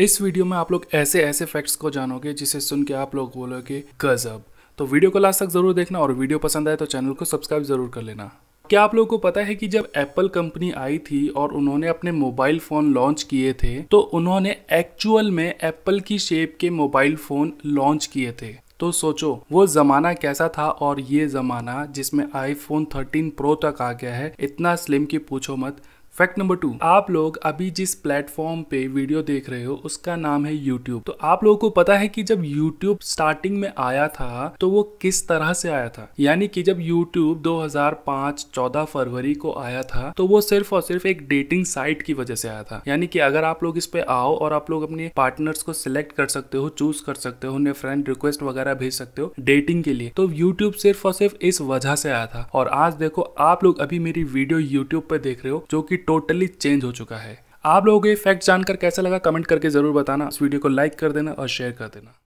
इस वीडियो में आप लोग ऐसे ऐसे फैक्ट्स को जानोगे जिसे सुन के आप लोग बोलोगे गजब तो वीडियो को लास्ट तक जरूर देखना और वीडियो पसंद आए तो चैनल को सब्सक्राइब जरूर कर लेना क्या आप लोगों को पता है कि जब एप्पल कंपनी आई थी और उन्होंने अपने मोबाइल फ़ोन लॉन्च किए थे तो उन्होंने एक्चुअल में एप्पल की शेप के मोबाइल फ़ोन लॉन्च किए थे तो सोचो वो ज़माना कैसा था और ये ज़माना जिसमें आईफोन 13 प्रो तक आ गया है इतना स्लिम की पूछो मत फैक्ट नंबर टू आप लोग अभी जिस प्लेटफॉर्म पे वीडियो देख रहे हो उसका नाम है यूट्यूब तो आप लोगों को पता है कि जब यूट्यूब स्टार्टिंग में आया था तो वो किस तरह से आया था यानी कि जब यूट्यूब 2005 14 फरवरी को आया था तो वो सिर्फ और सिर्फ एक डेटिंग साइट की वजह से आया था यानी कि अगर आप लोग इस पे आओ और आप लोग अपने पार्टनर्स को सिलेक्ट कर सकते हो चूज कर सकते हो उन्हें फ्रेंड रिक्वेस्ट वगैरह भेज सकते हो डेटिंग के लिए तो यूट्यूब सिर्फ और सिर्फ इस वजह से आया था और आज देखो आप लोग अभी मेरी वीडियो यूट्यूब पर देख रहे हो जो की टोटली चेंज हो चुका है आप लोगों को ये फैक्ट जानकर कैसा लगा कमेंट करके ज़रूर बताना इस वीडियो को लाइक कर देना और शेयर कर देना